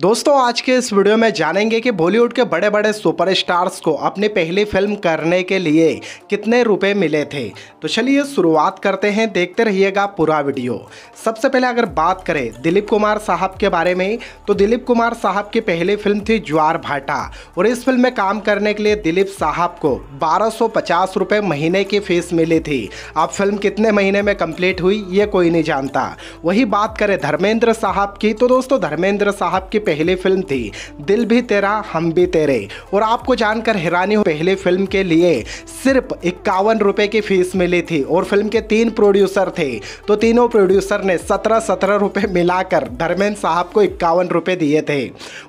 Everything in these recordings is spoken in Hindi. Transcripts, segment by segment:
दोस्तों आज के इस वीडियो में जानेंगे कि बॉलीवुड के बड़े बड़े सुपरस्टार्स को अपनी पहली फिल्म करने के लिए कितने रुपए मिले थे तो चलिए शुरुआत करते हैं देखते रहिएगा पूरा वीडियो सबसे पहले अगर बात करें दिलीप कुमार साहब के बारे में तो दिलीप कुमार साहब की पहली फिल्म थी ज्वार भाटा और इस फिल्म में काम करने के लिए दिलीप साहब को बारह महीने की फीस मिली थी अब फिल्म कितने महीने में कम्प्लीट हुई ये कोई नहीं जानता वही बात करें धर्मेंद्र साहब की तो दोस्तों धर्मेंद्र साहब की पहली फिल्म थी दिल भी तेरा हम भी तेरे और आपको जानकर हैरानी हो पहले फिल्म के लिए सिर्फ इक्यावन रुपए की फीस मिली थी और फिल्म के तीन प्रोड्यूसर थे तो तीनों प्रोड्यूसर ने सत्रह सत्रह रुपए मिलाकर धर्मेंद्र साहब को इक्यावन रुपए दिए थे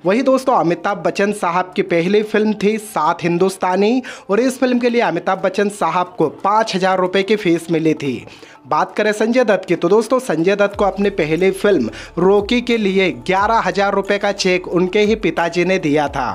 वही दोस्तों अमिताभ बच्चन साहब की पहली फिल्म थी सात हिंदुस्तानी और इस फिल्म के लिए अमिताभ बच्चन साहब को पाँच हज़ार रुपये की फीस मिली थी बात करें संजय दत्त की तो दोस्तों संजय दत्त को अपनी पहली फिल्म रोकी के लिए ग्यारह हजार रुपये का चेक उनके ही पिताजी ने दिया था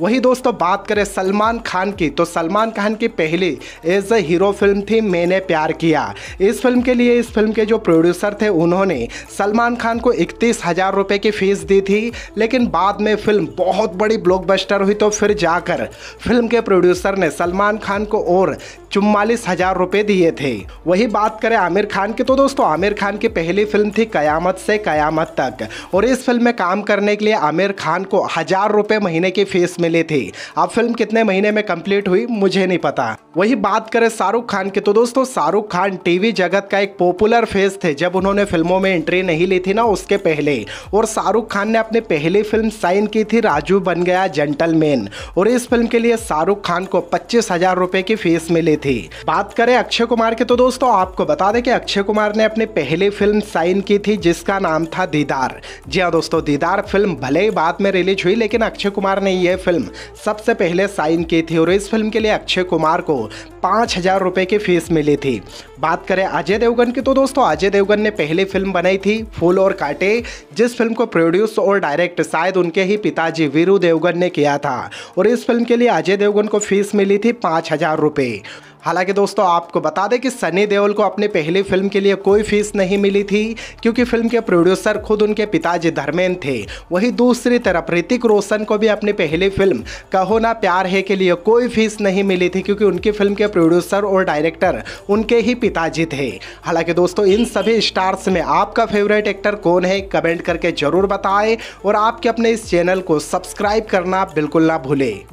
वही दोस्तों बात करें सलमान खान की तो सलमान खान की पहली एज अ हीरो फिल्म थी मैंने प्यार किया इस फिल्म के लिए इस फिल्म के जो प्रोड्यूसर थे उन्होंने सलमान खान को इकतीस हजार रुपये की फीस दी थी लेकिन बाद में फिल्म बहुत बड़ी ब्लॉकबस्टर हुई तो फिर जाकर फिल्म के प्रोड्यूसर ने सलमान खान को और चुम्बालीस हजार रुपये दिए थे वही बात करें आमिर खान की तो दोस्तों आमिर खान की पहली फिल्म थी कयामत से कयामत तक और इस फिल्म में काम करने के लिए आमिर खान को हज़ार रुपये महीने की फीस मिली थी अब फिल्म कितने महीने में कंप्लीट हुई मुझे नहीं पता वही बात करें शाहरुख खान की तो दोस्तों शाहरुख खान टीवी जगत का एक पॉपुलर फेस थे जब उन्होंने फिल्मों में एंट्री नहीं ली थी ना उसके पहले और शाहरुख खान ने अपनी पहली फिल्म साइन की थी राजू बन गया जेंटलमैन और इस फिल्म के लिए शाहरुख खान को पच्चीस हजार रुपए की फीस मिली थी बात करें अक्षय कुमार की तो दोस्तों आपको बता दें कि अक्षय कुमार ने अपनी पहली फिल्म साइन की थी जिसका नाम था दीदार जी हाँ दोस्तों दीदार फिल्म भले ही बाद में रिलीज हुई लेकिन अक्षय कुमार ने यह फिल्म सबसे पहले साइन की थी और इस फिल्म के लिए अक्षय कुमार को पाँच हज़ार रुपये की फीस मिली थी बात करें अजय देवगन की तो दोस्तों अजय देवगन ने पहली फिल्म बनाई थी फूल और कांटे जिस फिल्म को प्रोड्यूस और डायरेक्ट शायद उनके ही पिताजी वीरू देवगन ने किया था और इस फिल्म के लिए अजय देवगन को फीस मिली थी पाँच हज़ार रुपये हालांकि दोस्तों आपको बता दें कि सनी देओल को अपनी पहली फिल्म के लिए कोई फीस नहीं मिली थी क्योंकि फिल्म के प्रोड्यूसर खुद उनके पिताजी धर्मेंद्र थे वहीं दूसरी तरफ ऋतिक रोशन को भी अपनी पहली फिल्म कहो ना प्यार है के लिए कोई फीस नहीं मिली थी क्योंकि उनकी फिल्म के प्रोड्यूसर और डायरेक्टर उनके ही पिताजी थे हालांकि दोस्तों इन सभी स्टार्स में आपका फेवरेट एक्टर कौन है कमेंट करके जरूर बताएं और आपके अपने इस चैनल को सब्सक्राइब करना बिल्कुल ना भूलें